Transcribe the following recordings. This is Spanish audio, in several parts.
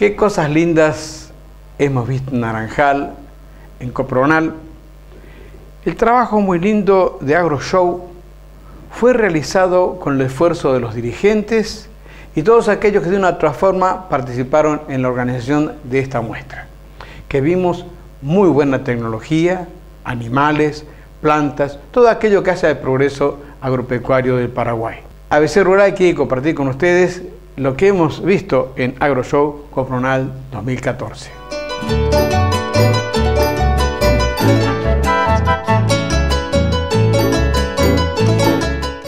Qué cosas lindas hemos visto en Naranjal, en Copronal. El trabajo muy lindo de AgroShow fue realizado con el esfuerzo de los dirigentes y todos aquellos que de una u otra forma participaron en la organización de esta muestra, que vimos muy buena tecnología, animales, plantas, todo aquello que hace el progreso agropecuario del Paraguay. ABC Rural quiere compartir con ustedes lo que hemos visto en AgroShow Copronal 2014.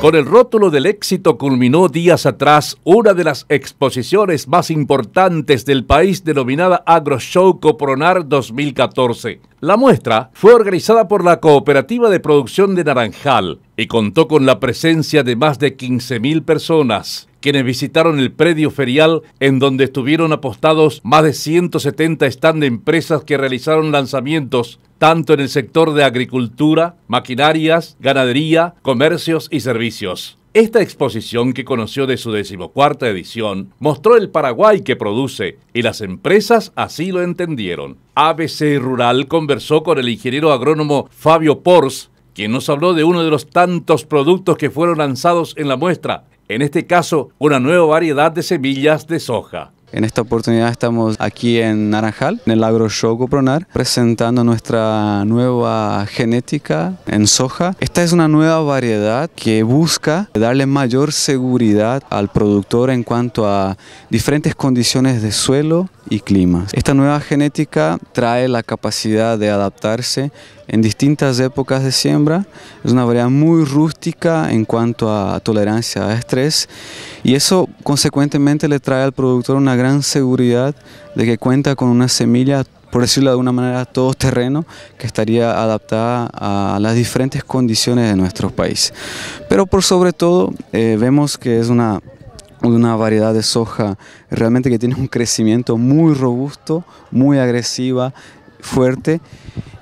Con el rótulo del éxito culminó días atrás una de las exposiciones más importantes del país denominada AgroShow Copronal 2014 la muestra fue organizada por la Cooperativa de Producción de Naranjal y contó con la presencia de más de 15.000 personas quienes visitaron el predio ferial en donde estuvieron apostados más de 170 stand de empresas que realizaron lanzamientos tanto en el sector de agricultura, maquinarias, ganadería, comercios y servicios. Esta exposición que conoció de su decimocuarta edición mostró el Paraguay que produce y las empresas así lo entendieron. ABC Rural conversó con el ingeniero agrónomo Fabio Pors, quien nos habló de uno de los tantos productos que fueron lanzados en la muestra, en este caso una nueva variedad de semillas de soja. En esta oportunidad estamos aquí en Naranjal, en el agro show Copronar, presentando nuestra nueva genética en soja. Esta es una nueva variedad que busca darle mayor seguridad al productor en cuanto a diferentes condiciones de suelo, y climas. Esta nueva genética trae la capacidad de adaptarse en distintas épocas de siembra, es una variedad muy rústica en cuanto a tolerancia a estrés y eso consecuentemente le trae al productor una gran seguridad de que cuenta con una semilla por decirlo de una manera, todo terreno que estaría adaptada a las diferentes condiciones de nuestro país. Pero por sobre todo eh, vemos que es una una variedad de soja realmente que tiene un crecimiento muy robusto, muy agresiva, fuerte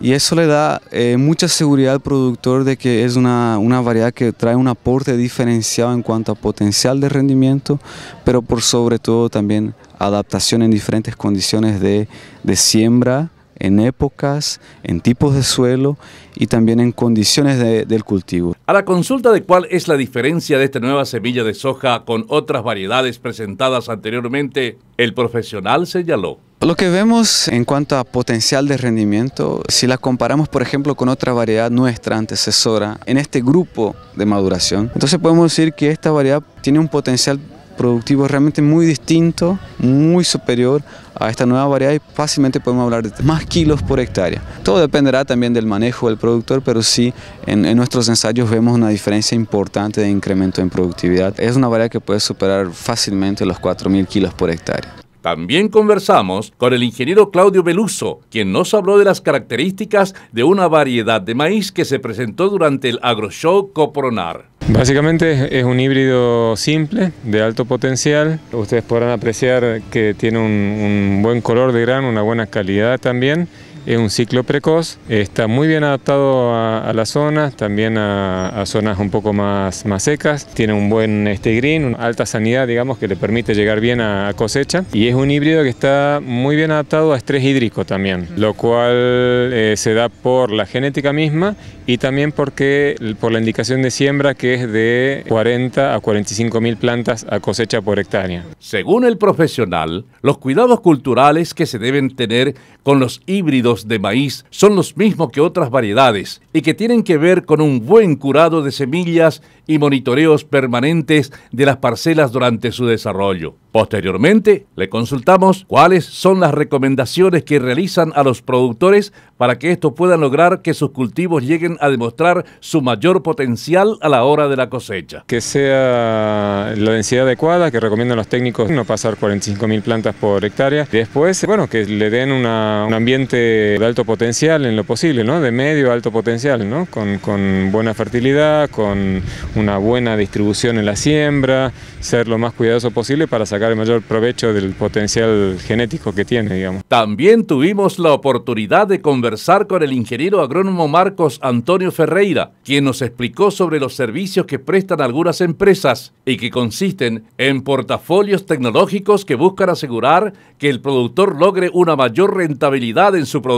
y eso le da eh, mucha seguridad al productor de que es una, variedad que trae un aporte diferenciado en cuanto a potencial de rendimiento, pero por sobre todo también adaptación en diferentes condiciones de, de siembra, en épocas, en tipos de suelo y también en condiciones del cultivo. A la consulta de cuál es la diferencia de esta nueva semilla de soja con otras variedades presentadas anteriormente, el profesional señaló. Lo que vemos en cuanto a potencial de rendimiento, si la comparamos por ejemplo con otra variedad nuestra antecesora en este grupo de maduración, entonces podemos decir que esta variedad tiene un potencial productivo realmente muy distinto, muy superior a esta nueva variedad y fácilmente podemos hablar de más kilos por hectárea. Todo dependerá también del manejo del productor, pero sí en, nuestros ensayos vemos una diferencia importante de incremento en productividad. Es una variedad que puede superar fácilmente los 4.000 kilos por hectárea. También conversamos con el ingeniero Claudio Beluso, quien nos habló de las características de una variedad de maíz que se presentó durante el AgroShow Copronar. Básicamente es un híbrido simple, de alto potencial. Ustedes podrán apreciar que tiene un, buen color de grano, una buena calidad también. Es un ciclo precoz, está muy bien adaptado a, la las zonas, también a, zonas un poco más, más secas. Tiene un buen este green, una alta sanidad, digamos, que le permite llegar bien a, cosecha. Y es un híbrido que está muy bien adaptado a estrés hídrico también, lo cual eh, se da por la genética misma y también porque por la indicación de siembra que es de 40 a 45 mil plantas a cosecha por hectárea. Según el profesional, los cuidados culturales que se deben tener con los híbridos de maíz son los mismos que otras variedades y que tienen que ver con un buen curado de semillas y monitoreos permanentes de las parcelas durante su desarrollo. Posteriormente, le consultamos cuáles son las recomendaciones que realizan a los productores para que estos puedan lograr que sus cultivos lleguen a demostrar su mayor potencial a la hora de la cosecha. Que sea la densidad adecuada, que recomiendan los técnicos no pasar 45.000 plantas por hectárea. Después, bueno, que le den un ambiente de, alto potencial en lo posible, ¿no? de medio a alto potencial, ¿no? con, con buena fertilidad, con una buena distribución en la siembra, ser lo más cuidadoso posible para sacar el mayor provecho del potencial genético que tiene. Digamos. También tuvimos la oportunidad de conversar con el ingeniero agrónomo Marcos Antonio Ferreira, quien nos explicó sobre los servicios que prestan algunas empresas y que consisten en portafolios tecnológicos que buscan asegurar que el productor logre una mayor rentabilidad en su producción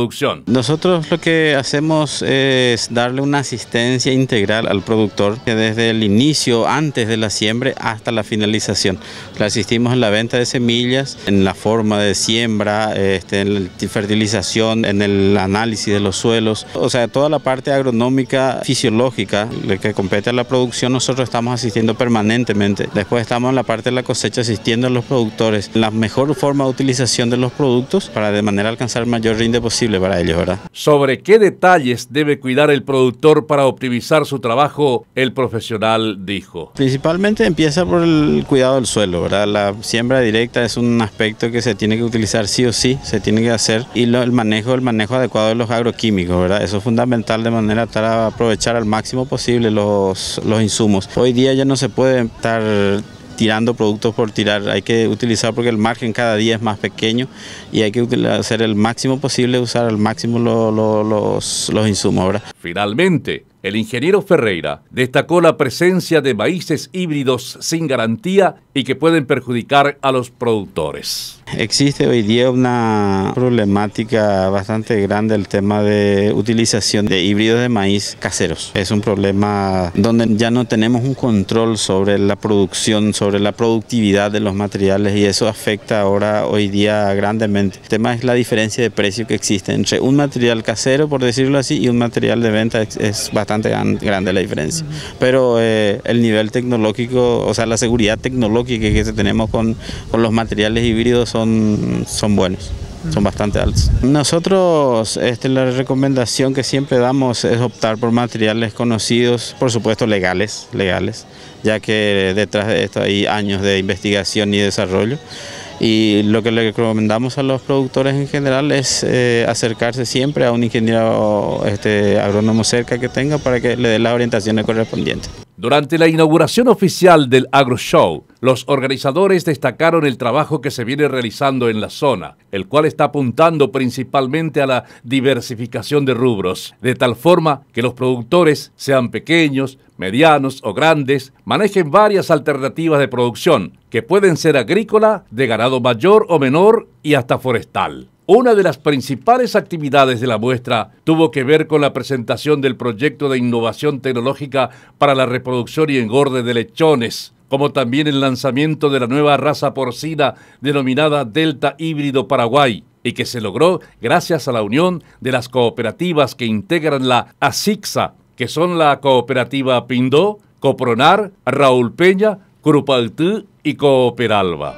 nosotros lo que hacemos es darle una asistencia integral al productor desde el inicio, antes de la siembra hasta la finalización. asistimos en la venta de semillas, en la forma de siembra, este, en la fertilización, en el análisis de los suelos, o sea, toda la parte agronómica, fisiológica, que compete a la producción, nosotros estamos asistiendo permanentemente. Después estamos en la parte de la cosecha asistiendo a los productores, la mejor forma de utilización de los productos para de manera alcanzar mayor rinde posible para ellos, ¿verdad? Sobre qué detalles debe cuidar el productor para optimizar su trabajo, el profesional dijo. Principalmente empieza por el cuidado del suelo, ¿verdad? La siembra directa es un aspecto que se tiene que utilizar sí o sí, se tiene que hacer y el manejo, el manejo adecuado de los agroquímicos, ¿verdad? Eso es fundamental de manera para aprovechar al máximo posible los, los insumos. Hoy día ya no se puede estar tirando productos por tirar, hay que utilizar porque el margen cada día es más pequeño y hay que hacer el máximo posible, usar al máximo los, los insumos. Finalmente, el ingeniero Ferreira destacó la presencia de maíces híbridos sin garantía y que pueden perjudicar a los productores. Existe hoy día una problemática bastante grande el tema de utilización de híbridos de maíz caseros. Es un problema donde ya no tenemos un control sobre la producción, sobre la productividad de los materiales y eso afecta ahora hoy día grandemente. El tema es la diferencia de precio que existe entre un material casero, por decirlo así, y un material de venta es, es bastante grande la diferencia. Pero eh, el nivel tecnológico, o sea, la seguridad tecnológica que tenemos con, con los materiales híbridos son, son buenos son bastante altos. Nosotros este, la recomendación que siempre damos es optar por materiales conocidos, por supuesto legales, legales, ya que detrás de esto hay años de investigación y desarrollo. Y lo que le recomendamos a los productores en general es eh, acercarse siempre a un ingeniero este, agrónomo cerca que tenga para que le dé las orientaciones correspondientes. Durante la inauguración oficial del AgroShow, los organizadores destacaron el trabajo que se viene realizando en la zona, el cual está apuntando principalmente a la diversificación de rubros, de tal forma que los productores sean pequeños, medianos o grandes manejen varias alternativas de producción, que pueden ser agrícola, de ganado mayor o menor y hasta forestal. Una de las principales actividades de la muestra tuvo que ver con la presentación del proyecto de innovación tecnológica para la reproducción y engorde de lechones, como también el lanzamiento de la nueva raza porcina denominada Delta Híbrido Paraguay, y que se logró gracias a la unión de las cooperativas que integran la ASICSA, que son la cooperativa Pindó, Copronar, Raúl Peña, Crupaltú y Cooperalba.